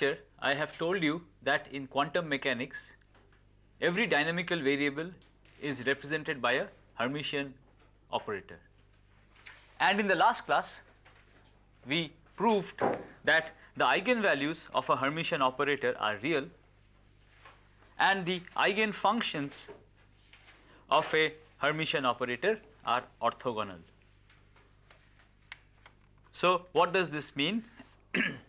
lecture, I have told you that in quantum mechanics, every dynamical variable is represented by a Hermitian operator. And in the last class, we proved that the eigenvalues of a Hermitian operator are real and the eigenfunctions of a Hermitian operator are orthogonal. So what does this mean?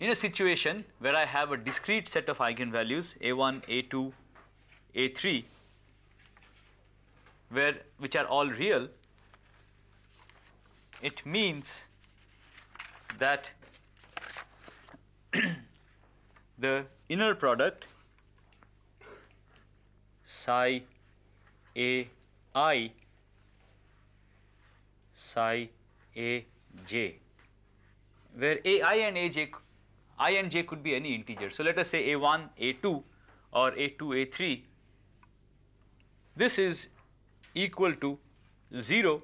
In a situation where I have a discrete set of eigenvalues a1, a2, a3 where which are all real, it means that the inner product psi a i psi a j where a i and a j i and j could be any integer. So let us say a1, a2 or a2, a3. This is equal to 0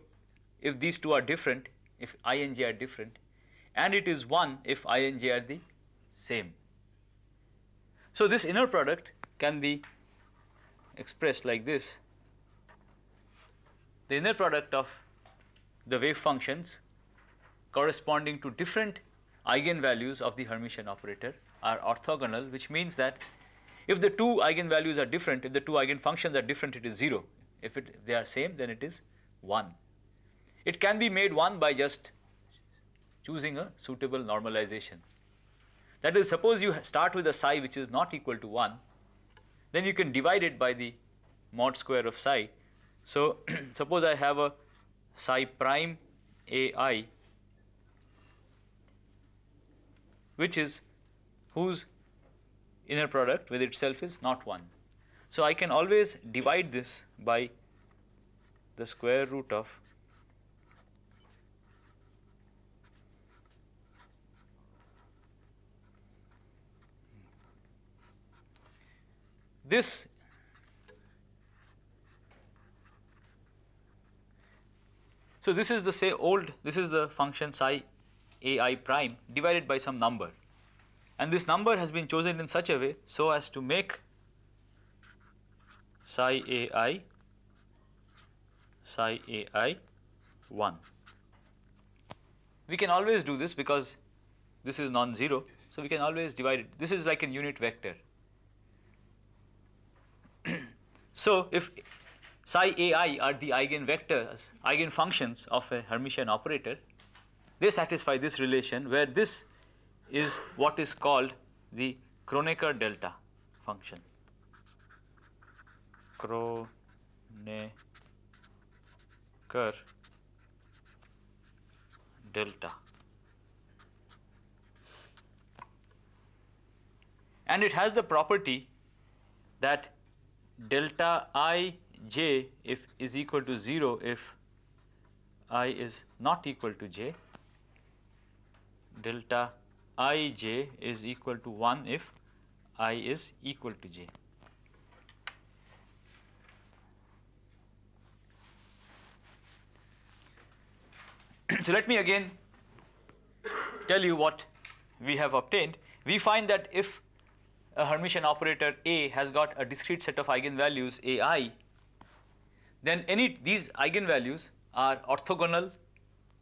if these two are different, if i and j are different and it is 1 if i and j are the same. So this inner product can be expressed like this. The inner product of the wave functions corresponding to different eigenvalues of the Hermitian operator are orthogonal, which means that if the two eigenvalues are different, if the two eigenfunctions are different, it is 0. If, it, if they are same, then it is 1. It can be made 1 by just choosing a suitable normalization. That is, suppose you start with a psi which is not equal to 1, then you can divide it by the mod square of psi. So, suppose I have a psi prime ai which is whose inner product with itself is not 1. So, I can always divide this by the square root of this so this is the say old this is the function psi ai prime divided by some number. And this number has been chosen in such a way so as to make psi ai psi ai 1. We can always do this because this is non-zero, so we can always divide it. This is like a unit vector. so if psi ai are the eigenvectors, eigenfunctions of a Hermitian operator, they satisfy this relation where this is what is called the Kronecker delta function. Kronecker delta. And it has the property that delta i j if is equal to 0 if i is not equal to j delta ij is equal to 1 if i is equal to j. so, let me again tell you what we have obtained. We find that if a Hermitian operator A has got a discrete set of eigenvalues Ai, then any these eigenvalues are orthogonal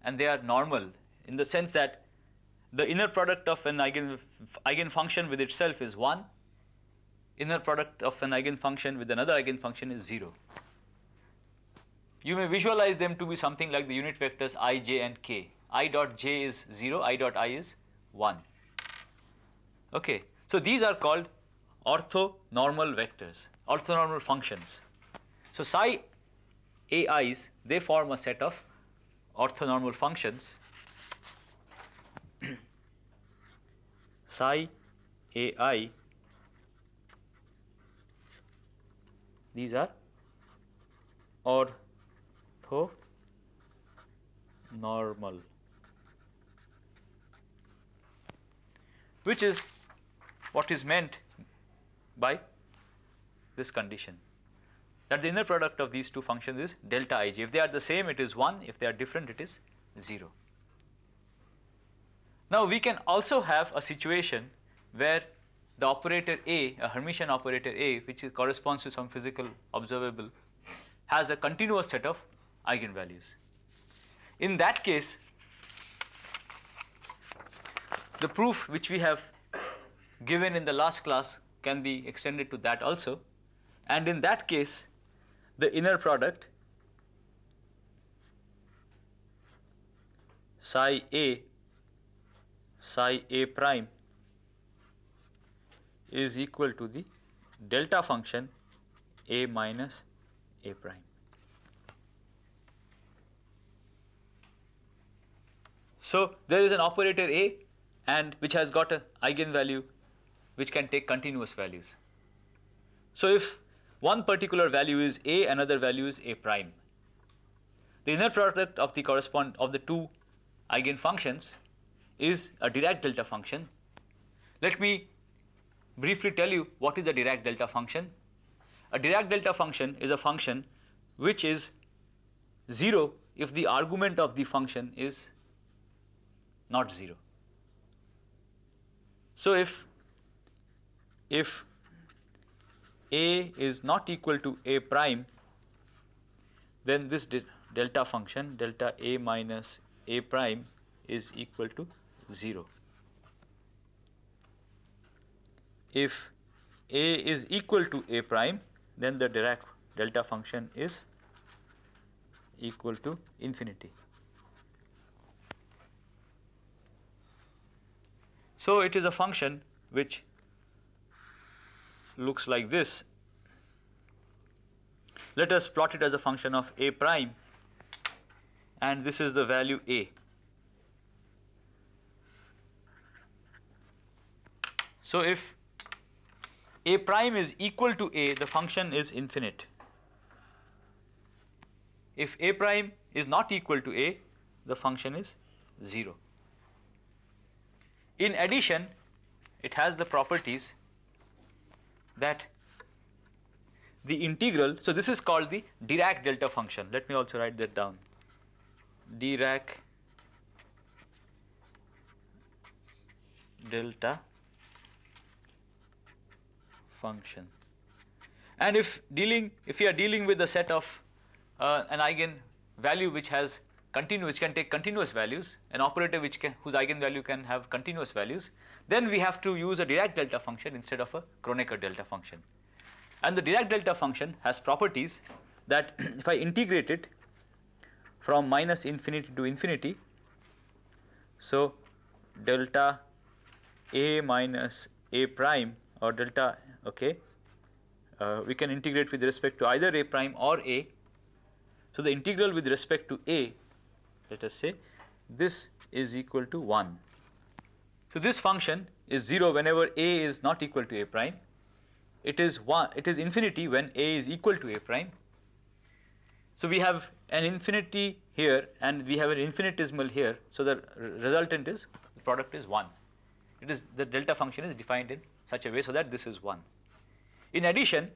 and they are normal in the sense that the inner product of an eigen, eigenfunction with itself is 1, inner product of an eigenfunction with another eigenfunction is 0. You may visualize them to be something like the unit vectors i, j and k. i dot j is 0, i dot i is 1. Okay. So these are called orthonormal vectors, orthonormal functions. So psi ai's, they form a set of orthonormal functions psi ai these are normal, which is what is meant by this condition that the inner product of these two functions is delta ij. If they are the same, it is 1. If they are different, it is 0. Now we can also have a situation where the operator A, a Hermitian operator A, which corresponds to some physical observable, has a continuous set of eigenvalues. In that case, the proof which we have given in the last class can be extended to that also. And in that case, the inner product psi A psi a prime is equal to the delta function a minus a prime. So, there is an operator a and which has got an eigenvalue which can take continuous values. So, if one particular value is a, another value is a prime. The inner product of the correspond of the two eigenfunctions is a Dirac delta function. Let me briefly tell you what is a Dirac delta function. A Dirac delta function is a function which is 0 if the argument of the function is not 0. So if, if a is not equal to a prime, then this delta function delta a minus a prime is equal to 0. If a is equal to a prime then the Dirac delta function is equal to infinity. So it is a function which looks like this. Let us plot it as a function of a prime and this is the value a. So, if a prime is equal to a, the function is infinite. If a prime is not equal to a, the function is 0. In addition, it has the properties that the integral, so this is called the Dirac delta function. Let me also write that down. Dirac delta function. And if dealing, if you are dealing with a set of uh, an eigenvalue which has continuous, which can take continuous values, an operator which can, whose eigenvalue can have continuous values, then we have to use a Dirac delta function instead of a Kronecker delta function. And the Dirac delta function has properties that if I integrate it from minus infinity to infinity, so delta a minus a prime or delta okay, uh, we can integrate with respect to either a prime or a. So, the integral with respect to a, let us say, this is equal to 1. So, this function is 0 whenever a is not equal to a prime. It is 1, it is infinity when a is equal to a prime. So, we have an infinity here and we have an infinitesimal here. So, the resultant is the product is 1. It is the delta function is defined in such a way so that this is 1. In addition,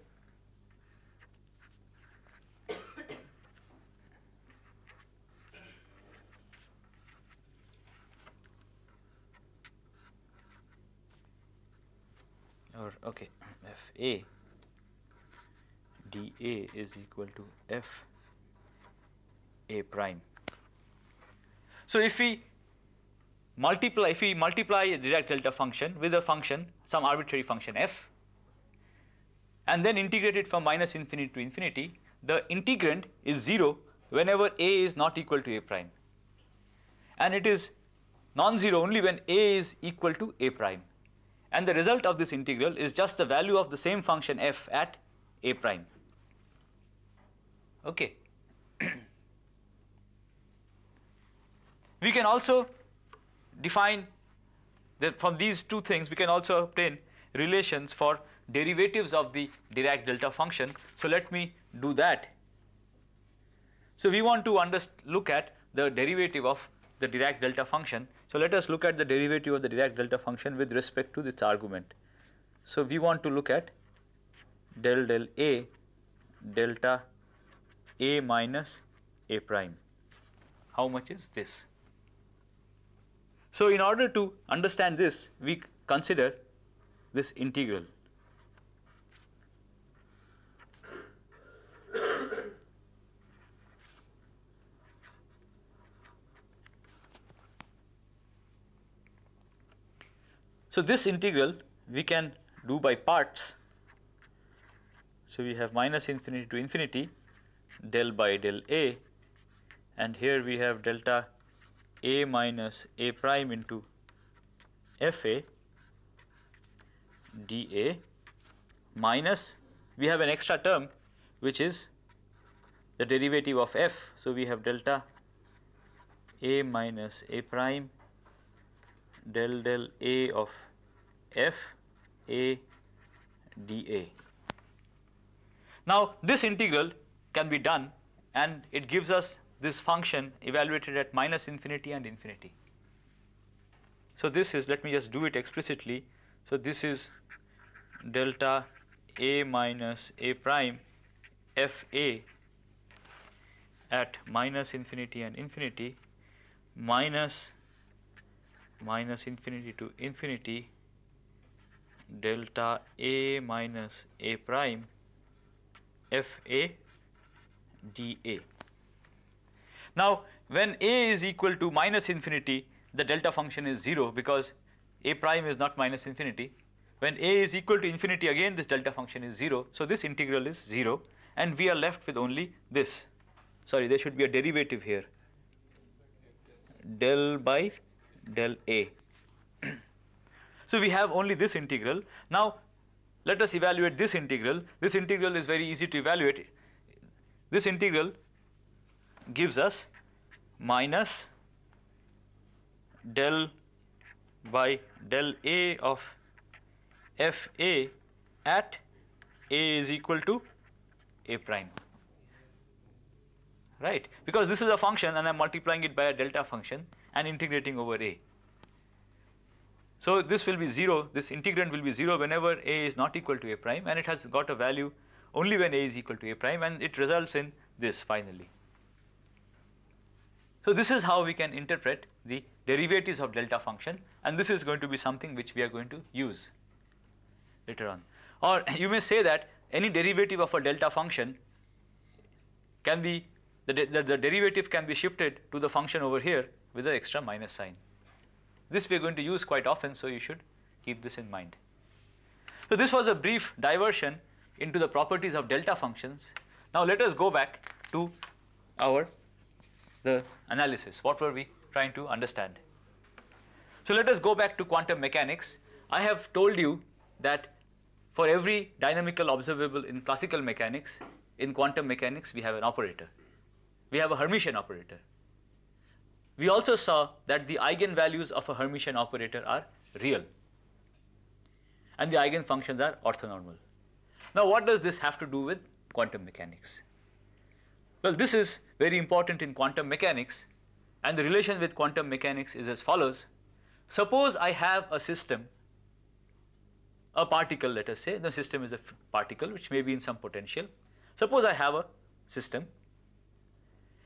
or okay f a d a is equal to f a prime. So, if we multiply if we multiply a Dirac delta function with a function some arbitrary function f and then integrate it from minus infinity to infinity, the integrand is 0 whenever a is not equal to a prime and it is non-zero only when a is equal to a prime and the result of this integral is just the value of the same function f at a prime. Okay. we can also define then from these two things, we can also obtain relations for derivatives of the Dirac delta function. So, let me do that. So, we want to look at the derivative of the Dirac delta function. So, let us look at the derivative of the Dirac delta function with respect to this argument. So, we want to look at del del A delta A minus A prime. How much is this? So, in order to understand this, we consider this integral. So, this integral we can do by parts. So, we have minus infinity to infinity del by del A and here we have delta a minus a prime into f a d a minus we have an extra term which is the derivative of f. So, we have delta a minus a prime del del a of f a d a Now, this integral can be done and it gives us this function evaluated at minus infinity and infinity. So this is, let me just do it explicitly. So this is delta A minus A prime f A at minus infinity and infinity minus minus infinity to infinity delta A minus A prime f A d A. Now, when a is equal to minus infinity, the delta function is 0 because a prime is not minus infinity. When a is equal to infinity again this delta function is 0. So, this integral is 0 and we are left with only this. Sorry, there should be a derivative here del by del a. so, we have only this integral. Now, let us evaluate this integral. This integral is very easy to evaluate. This integral gives us minus del by del A of F A at A is equal to A prime, right? Because this is a function and I am multiplying it by a delta function and integrating over A. So, this will be 0, this integrand will be 0 whenever A is not equal to A prime and it has got a value only when A is equal to A prime and it results in this finally. So this is how we can interpret the derivatives of delta function and this is going to be something which we are going to use later on. Or you may say that any derivative of a delta function can be the, de the, the derivative can be shifted to the function over here with the extra minus sign. This we are going to use quite often so you should keep this in mind. So this was a brief diversion into the properties of delta functions. Now let us go back to our the analysis, what were we trying to understand. So let us go back to quantum mechanics. I have told you that for every dynamical observable in classical mechanics, in quantum mechanics we have an operator. We have a Hermitian operator. We also saw that the eigenvalues of a Hermitian operator are real and the eigenfunctions are orthonormal. Now what does this have to do with quantum mechanics? Well, this is very important in quantum mechanics and the relation with quantum mechanics is as follows. Suppose I have a system, a particle let us say, the system is a particle which may be in some potential. Suppose I have a system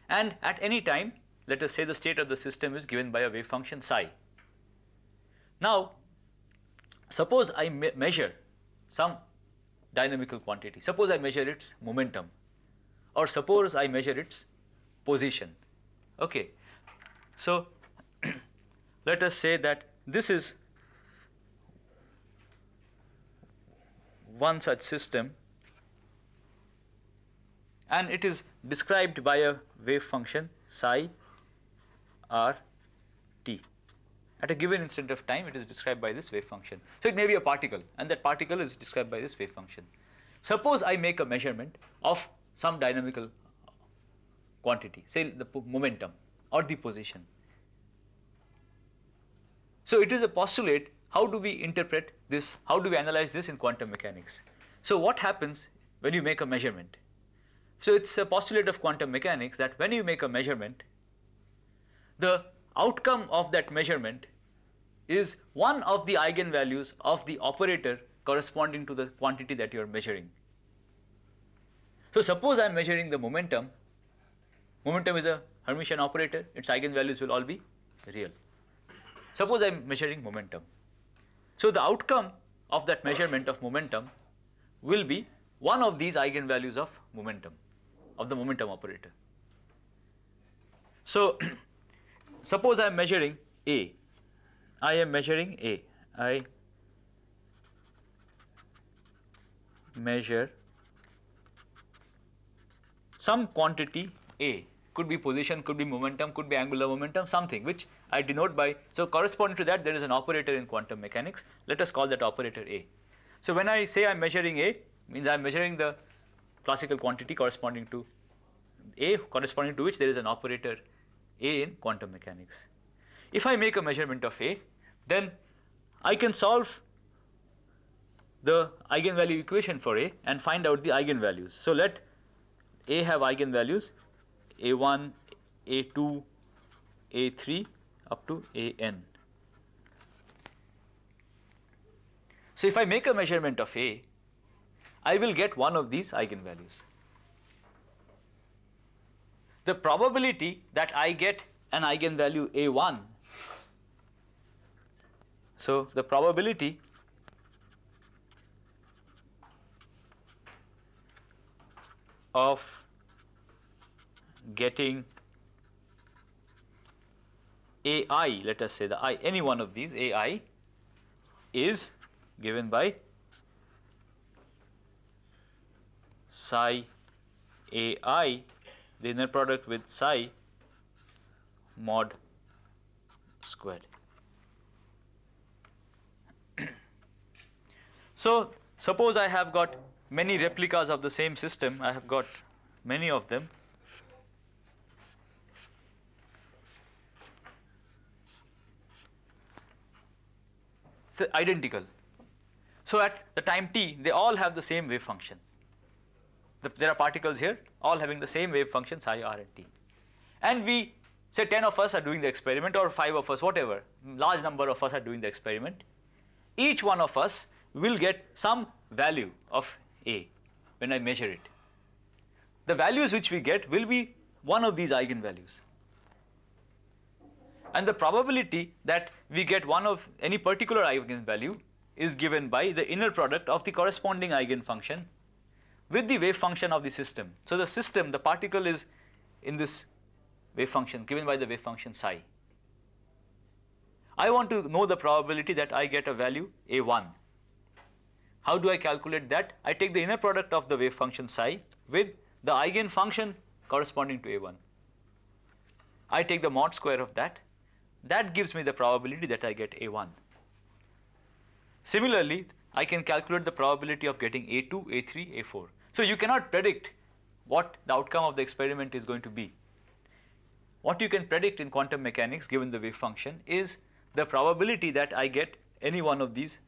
and at any time let us say the state of the system is given by a wave function psi. Now suppose I me measure some dynamical quantity, suppose I measure its momentum or suppose I measure its position. Okay. So, let us say that this is one such system and it is described by a wave function psi r t. At a given instant of time, it is described by this wave function. So, it may be a particle and that particle is described by this wave function. Suppose I make a measurement of some dynamical quantity, say the momentum or the position. So it is a postulate, how do we interpret this, how do we analyze this in quantum mechanics? So what happens when you make a measurement? So it's a postulate of quantum mechanics that when you make a measurement, the outcome of that measurement is one of the eigenvalues of the operator corresponding to the quantity that you are measuring. So suppose I am measuring the momentum, momentum is a Hermitian operator, its eigenvalues will all be real. Suppose I am measuring momentum. So the outcome of that measurement of momentum will be one of these eigenvalues of momentum, of the momentum operator. So suppose I am measuring A, I am measuring A, I measure some quantity A could be position, could be momentum, could be angular momentum, something which I denote by. So corresponding to that, there is an operator in quantum mechanics. Let us call that operator A. So when I say I'm measuring A, means I'm measuring the classical quantity corresponding to A, corresponding to which there is an operator A in quantum mechanics. If I make a measurement of A, then I can solve the eigenvalue equation for A and find out the eigenvalues. So let a have eigenvalues A1, A2, A3 up to An. So, if I make a measurement of A, I will get one of these eigenvalues. The probability that I get an eigenvalue A1, so the probability of getting AI, let us say the I, any one of these AI is given by psi AI, the inner product with psi mod squared. so, suppose I have got many replicas of the same system, I have got many of them identical. So at the time t, they all have the same wave function. The, there are particles here, all having the same wave function psi r and t. And we say 10 of us are doing the experiment or 5 of us, whatever, large number of us are doing the experiment. Each one of us will get some value of A when I measure it. The values which we get will be one of these eigenvalues and the probability that we get one of any particular eigenvalue is given by the inner product of the corresponding eigenfunction with the wave function of the system. So, the system the particle is in this wave function given by the wave function psi. I want to know the probability that I get a value a1. How do I calculate that? I take the inner product of the wave function psi with the eigenfunction corresponding to a1. I take the mod square of that that gives me the probability that I get A1. Similarly, I can calculate the probability of getting A2, A3, A4. So you cannot predict what the outcome of the experiment is going to be. What you can predict in quantum mechanics given the wave function is the probability that I get any one of these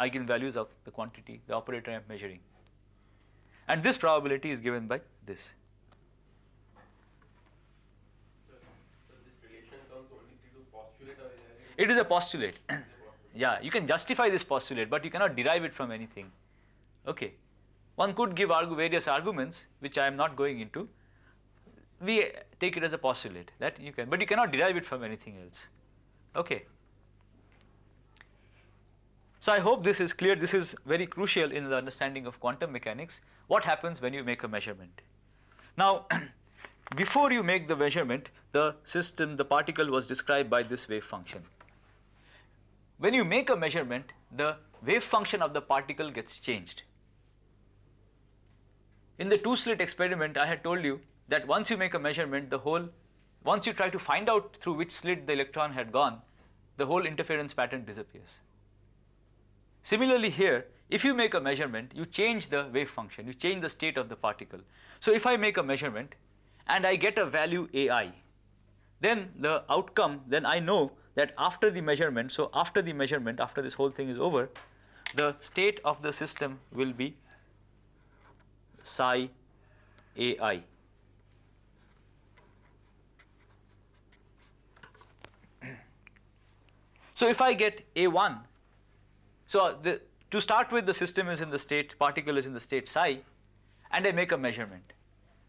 eigenvalues of the quantity, the operator I am measuring. And this probability is given by this. It is a postulate. yeah, you can justify this postulate, but you cannot derive it from anything. Okay. One could give various arguments, which I am not going into. We take it as a postulate that you can, but you cannot derive it from anything else. Okay. So I hope this is clear. This is very crucial in the understanding of quantum mechanics. What happens when you make a measurement? Now, before you make the measurement, the system, the particle was described by this wave function when you make a measurement, the wave function of the particle gets changed. In the two-slit experiment, I had told you that once you make a measurement, the whole, once you try to find out through which slit the electron had gone, the whole interference pattern disappears. Similarly here, if you make a measurement, you change the wave function, you change the state of the particle. So if I make a measurement and I get a value AI, then the outcome, then I know that after the measurement, so after the measurement, after this whole thing is over, the state of the system will be psi ai. So if I get a1, so the, to start with the system is in the state, particle is in the state psi and I make a measurement.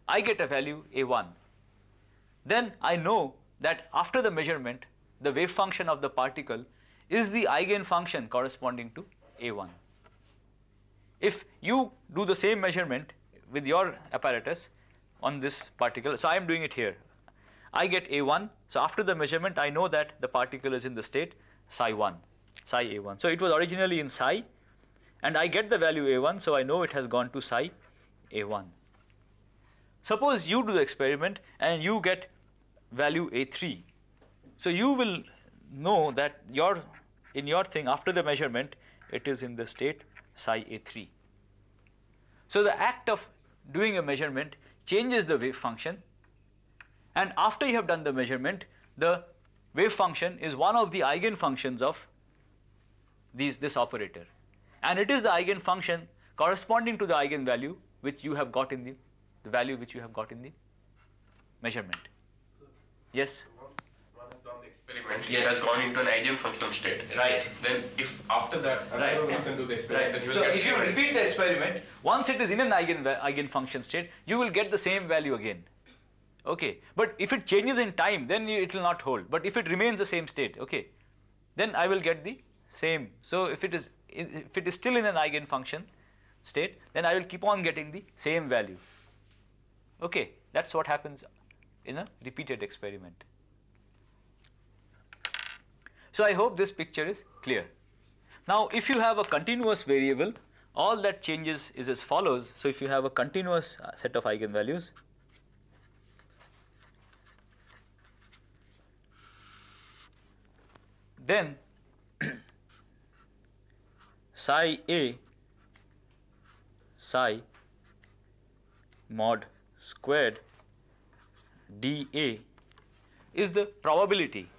I get a value a1. Then I know that after the measurement the wave function of the particle is the eigenfunction corresponding to A1. If you do the same measurement with your apparatus on this particle, so I am doing it here. I get A1, so after the measurement I know that the particle is in the state psi 1, psi A1. So it was originally in psi and I get the value A1, so I know it has gone to psi A1. Suppose you do the experiment and you get value A3 so you will know that your in your thing after the measurement it is in the state psi a3. So the act of doing a measurement changes the wave function and after you have done the measurement the wave function is one of the eigenfunctions of these, this operator and it is the eigenfunction corresponding to the eigenvalue which you have got in the, the value which you have got in the measurement. Yes? Elementary yes. has gone into an eigenfunction state. Right. Then if after that, right. right. So if you repeat the experiment, once it is in an eigen eigenfunction state, you will get the same value again. Okay. But if it changes in time, then it will not hold. But if it remains the same state, okay, then I will get the same. So if it is if it is still in an eigenfunction state, then I will keep on getting the same value. Okay. That's what happens in a repeated experiment. So I hope this picture is clear. Now if you have a continuous variable, all that changes is as follows. So if you have a continuous uh, set of eigenvalues, then psi A psi mod squared dA is the probability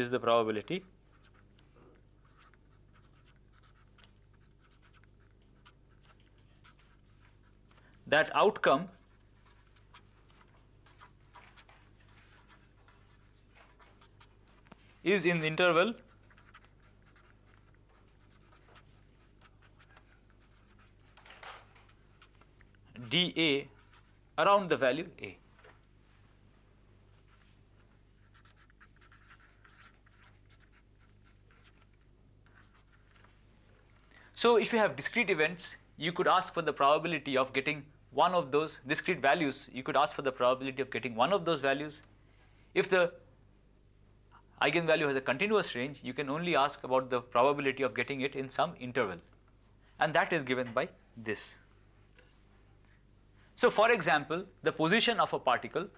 is the probability that outcome is in the interval dA around the value A. So if you have discrete events, you could ask for the probability of getting one of those discrete values. You could ask for the probability of getting one of those values. If the eigenvalue has a continuous range, you can only ask about the probability of getting it in some interval. And that is given by this. So for example, the position of a particle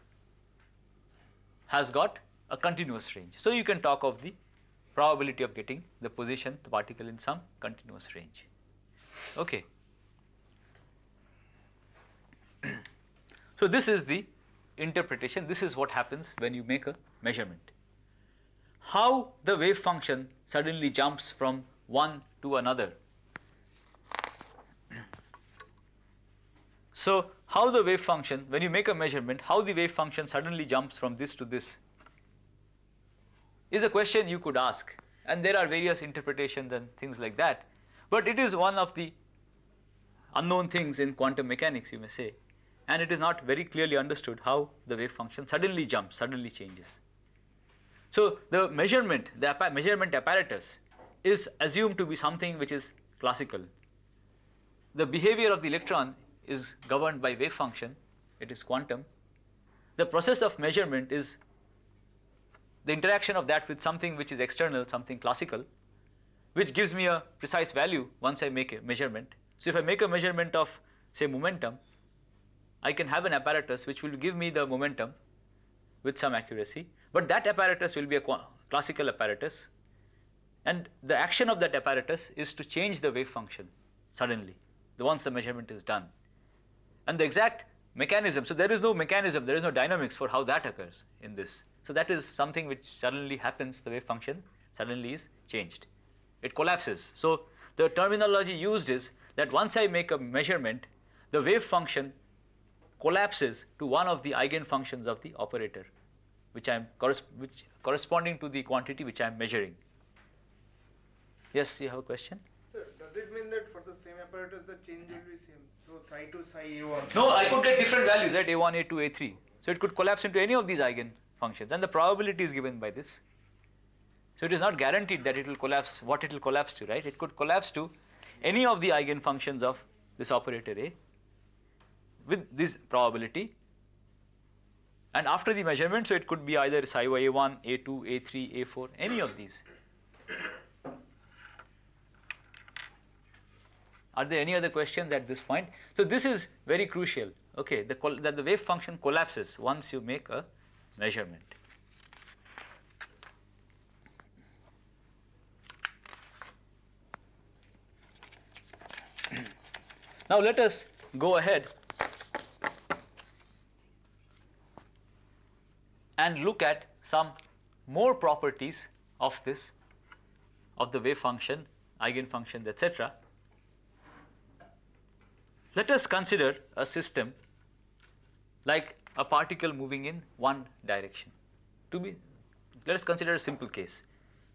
has got a continuous range. So you can talk of the probability of getting the position the particle in some continuous range. Okay. so, this is the interpretation, this is what happens when you make a measurement. How the wave function suddenly jumps from one to another. So, how the wave function, when you make a measurement, how the wave function suddenly jumps from this to this is a question you could ask and there are various interpretations and things like that. But it is one of the unknown things in quantum mechanics you may say and it is not very clearly understood how the wave function suddenly jumps, suddenly changes. So the measurement, the appa measurement apparatus is assumed to be something which is classical. The behavior of the electron is governed by wave function, it is quantum. The process of measurement is the interaction of that with something which is external, something classical, which gives me a precise value once I make a measurement. So if I make a measurement of say momentum, I can have an apparatus which will give me the momentum with some accuracy, but that apparatus will be a classical apparatus and the action of that apparatus is to change the wave function suddenly once the measurement is done. And the exact mechanism, so there is no mechanism, there is no dynamics for how that occurs in this. So that is something which suddenly happens the wave function suddenly is changed. It collapses. So the terminology used is that once I make a measurement, the wave function collapses to one of the eigenfunctions of the operator, which I am which corresponding to the quantity which I am measuring. Yes, you have a question? Sir, does it mean that for the same apparatus the change will be same? So psi to psi A1? No, I could get different values, right? A1, A2, A3. So it could collapse into any of these eigen functions and the probability is given by this. So it is not guaranteed that it will collapse, what it will collapse to, right? It could collapse to any of the eigenfunctions of this operator A with this probability and after the measurement, so it could be either psi a1, a2, a3, a4, any of these. Are there any other questions at this point? So this is very crucial, okay, the that the wave function collapses once you make a measurement. now let us go ahead and look at some more properties of this of the wave function, eigenfunctions, etc. Let us consider a system like a particle moving in one direction. To be, let us consider a simple case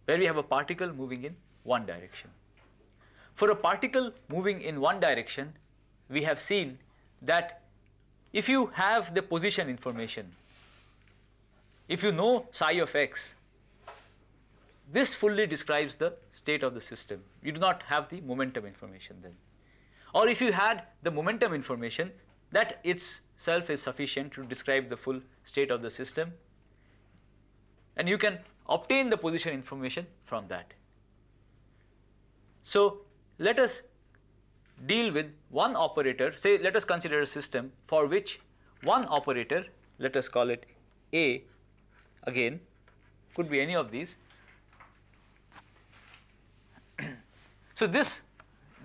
where we have a particle moving in one direction. For a particle moving in one direction, we have seen that if you have the position information, if you know psi of x, this fully describes the state of the system. You do not have the momentum information then. Or if you had the momentum information, that its self is sufficient to describe the full state of the system and you can obtain the position information from that. So, let us deal with one operator say let us consider a system for which one operator let us call it A again could be any of these. so, this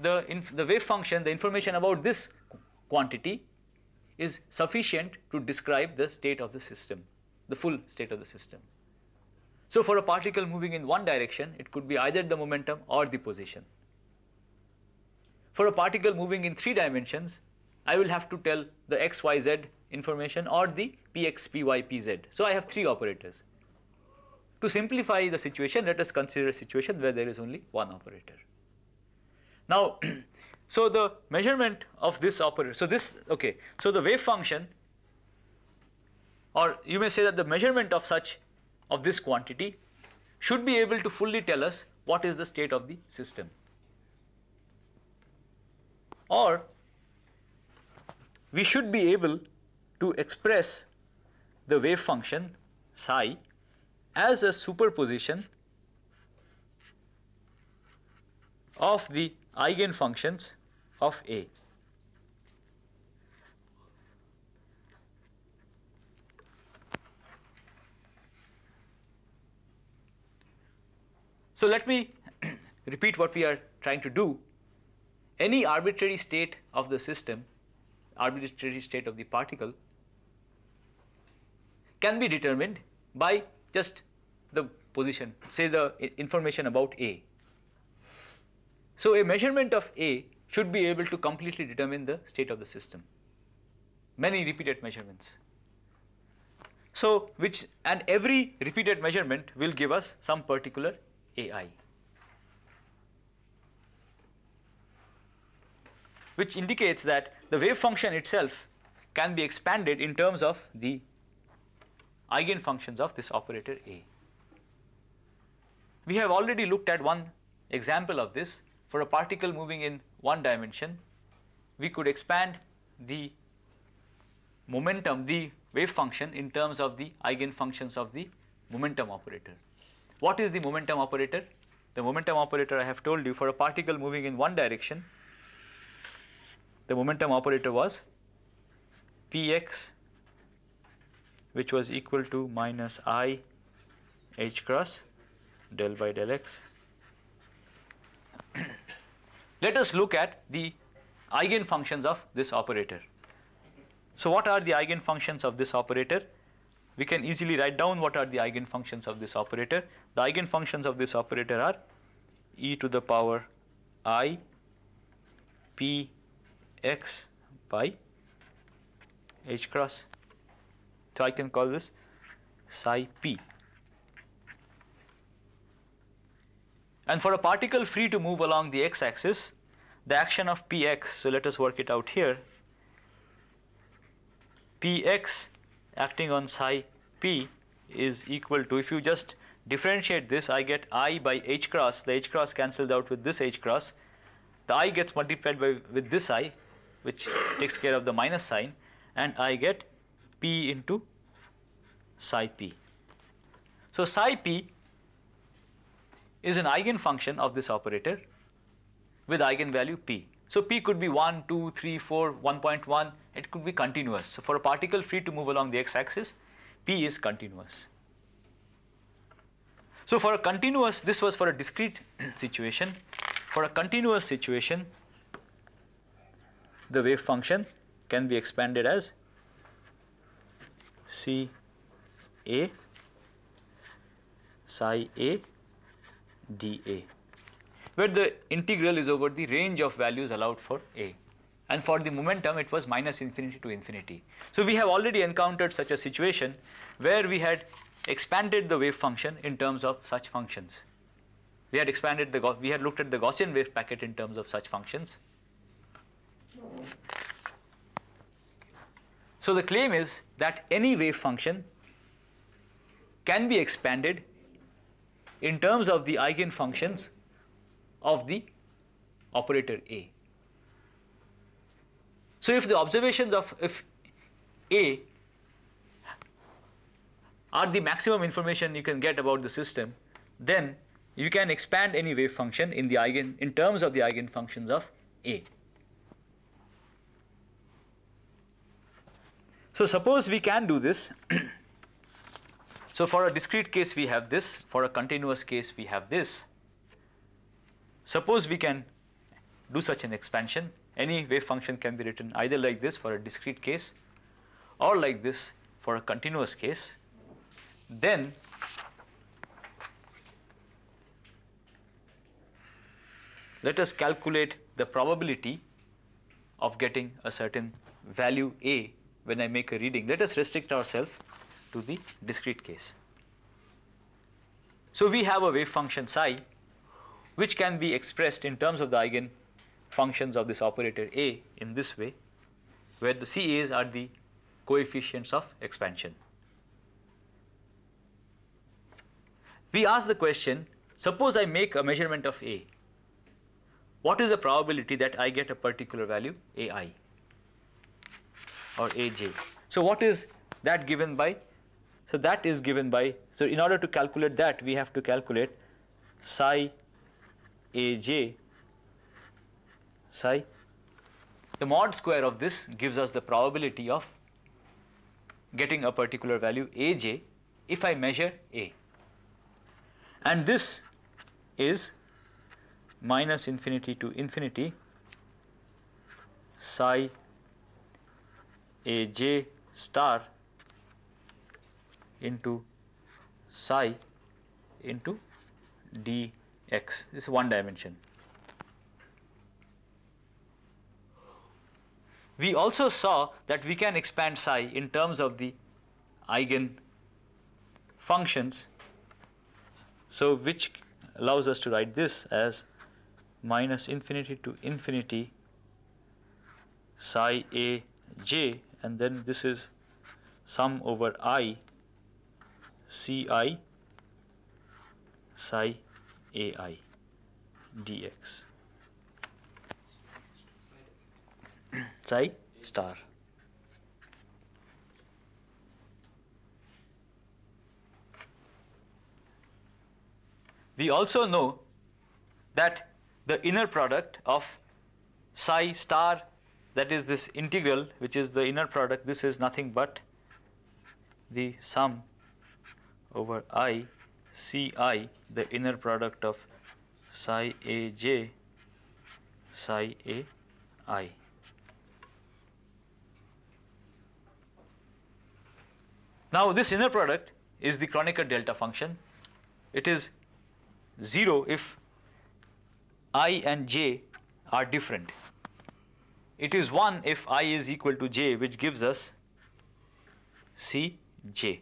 the, the wave function the information about this quantity is sufficient to describe the state of the system, the full state of the system. So for a particle moving in one direction, it could be either the momentum or the position. For a particle moving in three dimensions, I will have to tell the x, y, z information or the px, py, pz. So I have three operators. To simplify the situation, let us consider a situation where there is only one operator. Now, So the measurement of this operator, so this, okay, so the wave function or you may say that the measurement of such, of this quantity should be able to fully tell us what is the state of the system. Or we should be able to express the wave function psi as a superposition of the eigenfunctions of A. So let me repeat what we are trying to do. Any arbitrary state of the system, arbitrary state of the particle, can be determined by just the position, say the information about A. So a measurement of A should be able to completely determine the state of the system. Many repeated measurements. So, which and every repeated measurement will give us some particular AI, which indicates that the wave function itself can be expanded in terms of the eigenfunctions of this operator A. We have already looked at one example of this for a particle moving in one dimension, we could expand the momentum, the wave function in terms of the eigenfunctions of the momentum operator. What is the momentum operator? The momentum operator I have told you for a particle moving in one direction, the momentum operator was px which was equal to minus i h cross del by del x let us look at the eigenfunctions of this operator. So what are the eigenfunctions of this operator? We can easily write down what are the eigenfunctions of this operator. The eigenfunctions of this operator are e to the power i p x by h cross. So I can call this psi p. And for a particle free to move along the x-axis, the action of px, so let us work it out here, px acting on psi p is equal to, if you just differentiate this, I get i by h cross, the h cross cancels out with this h cross, the i gets multiplied by with this i which takes care of the minus sign and I get p into psi p. So psi p is an eigenfunction of this operator with eigenvalue p. So p could be 1, 2, 3, 4, 1.1, it could be continuous. So for a particle free to move along the x-axis, p is continuous. So for a continuous, this was for a discrete situation. For a continuous situation, the wave function can be expanded as C A psi A dA, where the integral is over the range of values allowed for A. And for the momentum, it was minus infinity to infinity. So we have already encountered such a situation where we had expanded the wave function in terms of such functions. We had expanded the, we had looked at the Gaussian wave packet in terms of such functions. So the claim is that any wave function can be expanded in terms of the eigenfunctions of the operator A. So if the observations of if A are the maximum information you can get about the system, then you can expand any wave function in the eigen in terms of the eigenfunctions of A. So suppose we can do this So for a discrete case we have this, for a continuous case we have this. Suppose we can do such an expansion, any wave function can be written either like this for a discrete case or like this for a continuous case, then let us calculate the probability of getting a certain value A when I make a reading. Let us restrict ourselves to the discrete case. So we have a wave function psi which can be expressed in terms of the eigen functions of this operator A in this way where the CAs are the coefficients of expansion. We ask the question, suppose I make a measurement of A, what is the probability that I get a particular value AI or AJ? So what is that given by so that is given by, so in order to calculate that, we have to calculate psi aj psi. The mod square of this gives us the probability of getting a particular value aj if I measure a. And this is minus infinity to infinity psi aj star into psi into dx. This is one dimension. We also saw that we can expand psi in terms of the eigen functions. So, which allows us to write this as minus infinity to infinity psi a j and then this is sum over i ci psi ai dx psi star we also know that the inner product of psi star that is this integral which is the inner product this is nothing but the sum over i c i the inner product of psi a j psi a i. Now this inner product is the Kronecker delta function. It is 0 if i and j are different. It is 1 if i is equal to j which gives us Cj.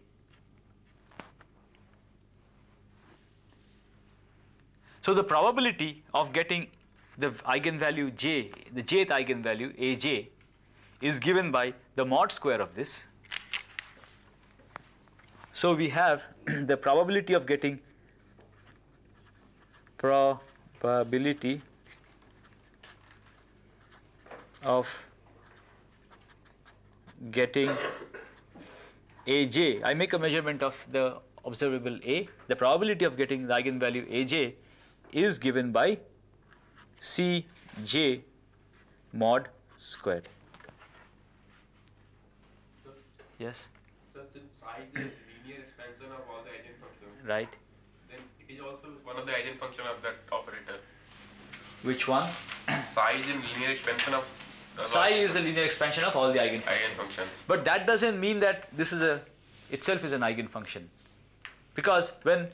So the probability of getting the eigenvalue j, the jth eigenvalue aj is given by the mod square of this. So we have the probability of getting probability of getting aj, I make a measurement of the observable a, the probability of getting the eigenvalue aj is given by Cj mod square. So, yes. So since psi is a linear expansion of all the eigenfunctions. Right. Then it is also one of the eigenfunction of that operator. Which one? Psi is a linear expansion of. Psi is a linear expansion of all the eigenfunctions. eigenfunctions. But that doesn't mean that this is a itself is an eigenfunction, because when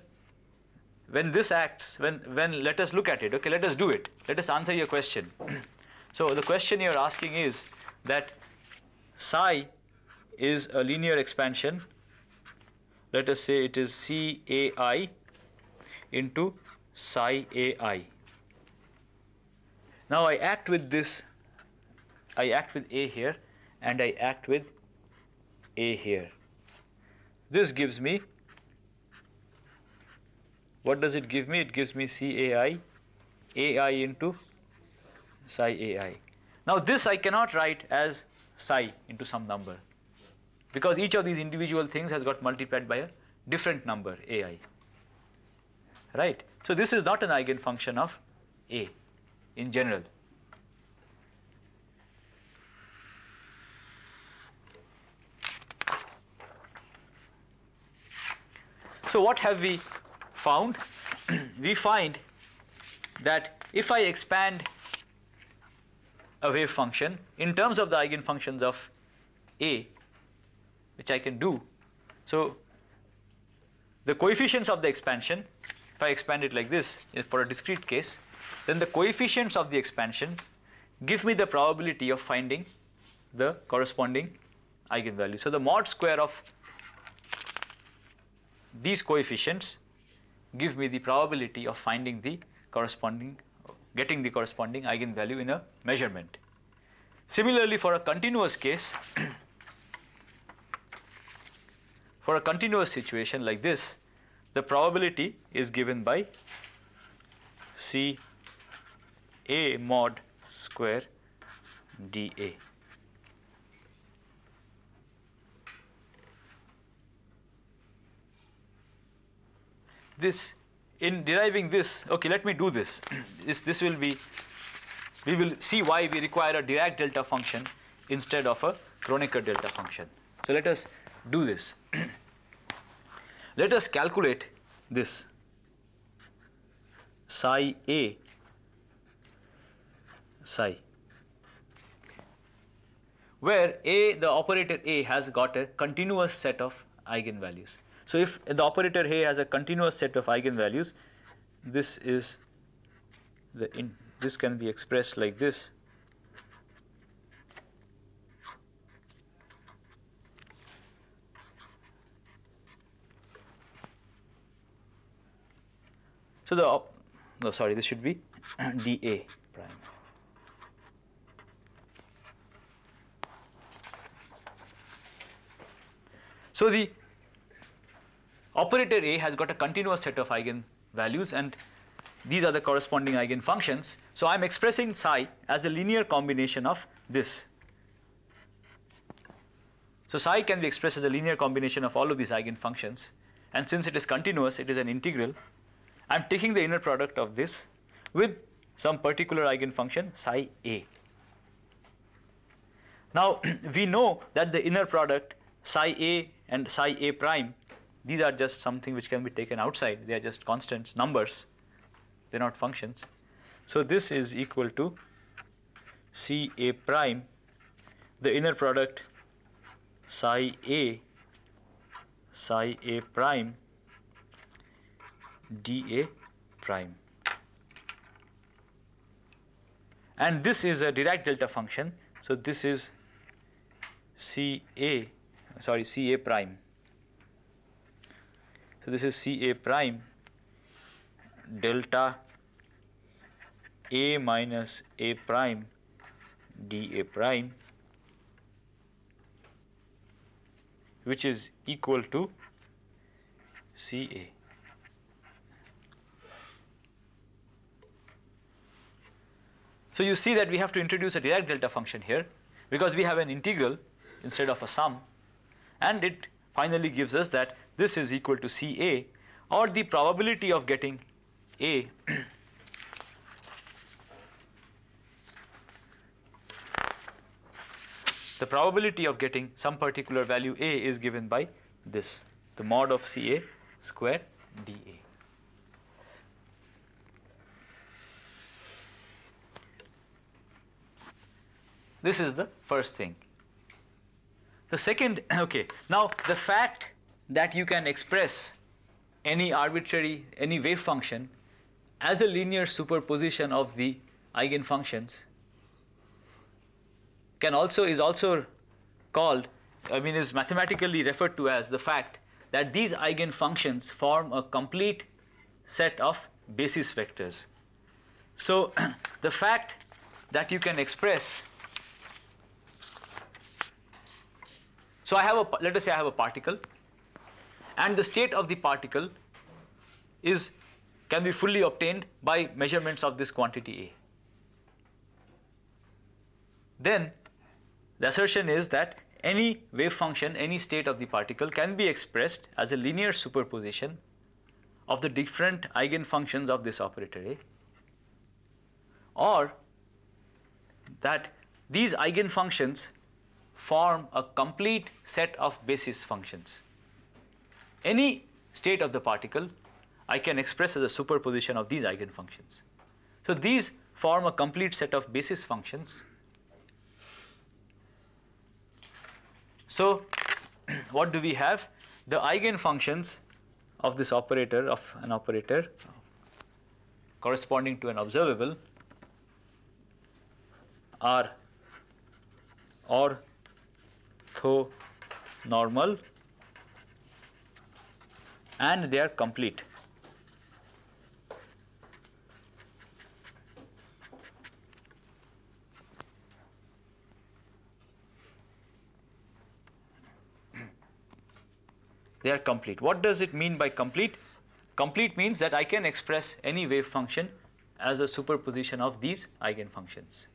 when this acts, when, when let us look at it, okay, let us do it. Let us answer your question. so the question you're asking is that psi is a linear expansion. Let us say it is CAI into psi AI. Now I act with this, I act with A here and I act with A here. This gives me what does it give me? It gives me CAI, AI into psi AI. Now this I cannot write as psi into some number because each of these individual things has got multiplied by a different number AI. Right? So this is not an eigenfunction of A in general. So what have we found? we find that if I expand a wave function in terms of the eigenfunctions of A, which I can do. So the coefficients of the expansion, if I expand it like this for a discrete case, then the coefficients of the expansion give me the probability of finding the corresponding eigenvalue. So the mod square of these coefficients give me the probability of finding the corresponding, getting the corresponding eigenvalue in a measurement. Similarly, for a continuous case, for a continuous situation like this, the probability is given by C A mod square dA. this in deriving this, okay, let me do this. this. This will be, we will see why we require a Dirac delta function instead of a Kronecker delta function. So let us do this. let us calculate this psi A psi where A, the operator A has got a continuous set of eigenvalues. So if the operator A has a continuous set of eigenvalues, this is the in, this can be expressed like this. So the no sorry this should be dA prime. So the operator A has got a continuous set of eigenvalues and these are the corresponding eigenfunctions. So I am expressing psi as a linear combination of this. So psi can be expressed as a linear combination of all of these eigenfunctions and since it is continuous it is an integral. I am taking the inner product of this with some particular eigenfunction psi A. Now we know that the inner product psi A and psi A prime these are just something which can be taken outside. They are just constants, numbers. They're not functions. So this is equal to C A prime, the inner product psi A psi A prime dA prime. And this is a Dirac delta function. So this is CA, sorry, CA prime. So, this is C A prime delta A minus A prime dA prime which is equal to CA. So, you see that we have to introduce a Dirac delta function here because we have an integral instead of a sum and it finally gives us that this is equal to CA or the probability of getting A the probability of getting some particular value A is given by this the mod of CA square dA. This is the first thing. The second, okay, now the fact that you can express any arbitrary, any wave function as a linear superposition of the eigenfunctions can also is also called I mean is mathematically referred to as the fact that these eigenfunctions form a complete set of basis vectors. So the fact that you can express so I have a let us say I have a particle and the state of the particle is can be fully obtained by measurements of this quantity A. Then the assertion is that any wave function, any state of the particle can be expressed as a linear superposition of the different eigenfunctions of this operator A or that these eigenfunctions form a complete set of basis functions any state of the particle I can express as a superposition of these eigenfunctions. So these form a complete set of basis functions. So what do we have? The eigenfunctions of this operator of an operator corresponding to an observable are orthonormal and they are complete. They are complete. What does it mean by complete? Complete means that I can express any wave function as a superposition of these eigenfunctions.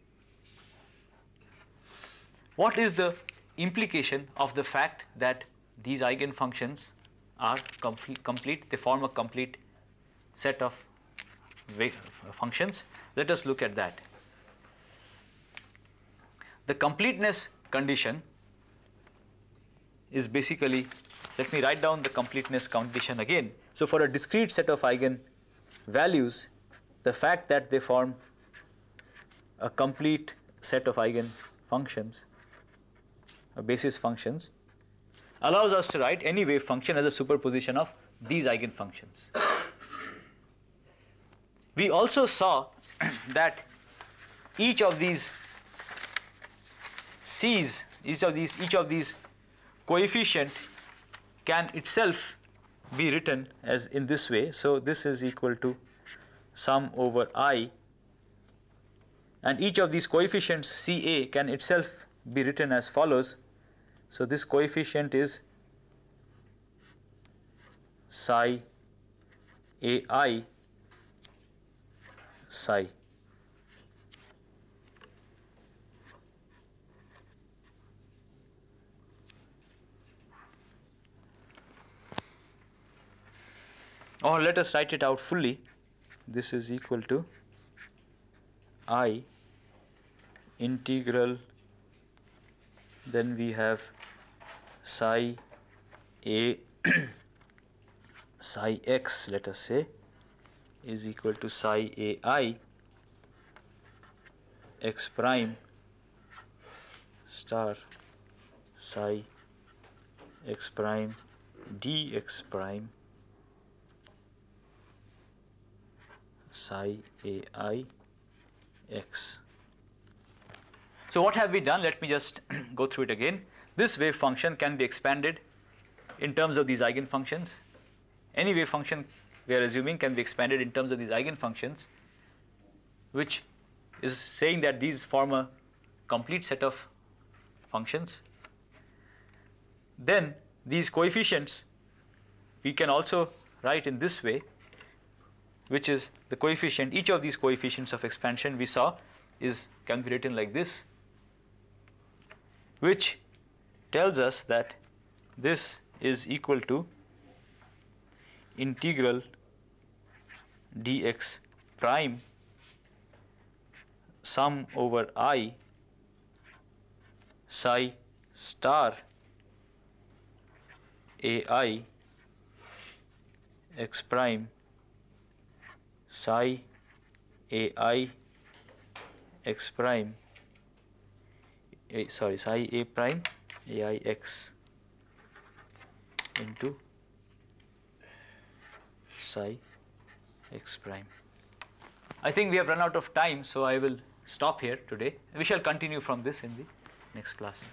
What is the implication of the fact that these eigenfunctions are complete, they form a complete set of functions. Let us look at that. The completeness condition is basically, let me write down the completeness condition again. So, for a discrete set of eigenvalues, the fact that they form a complete set of eigenfunctions, a basis functions, allows us to write any wave function as a superposition of these eigenfunctions. we also saw that each of these C's, each of these, each of these coefficient can itself be written as in this way. So this is equal to sum over i and each of these coefficients Ca can itself be written as follows so, this coefficient is psi a i psi. Or oh, let us write it out fully. This is equal to i integral then we have psi a psi x let us say is equal to psi a i x prime star psi x prime dx prime psi a i x. So what have we done? Let me just go through it again. This wave function can be expanded in terms of these eigenfunctions. Any wave function we are assuming can be expanded in terms of these eigenfunctions, which is saying that these form a complete set of functions. Then these coefficients we can also write in this way, which is the coefficient, each of these coefficients of expansion we saw is calculated like this, which tells us that this is equal to integral dx prime sum over i psi star ai x prime psi ai x prime a, sorry psi a prime aix into psi x prime. I think we have run out of time, so I will stop here today. We shall continue from this in the next class.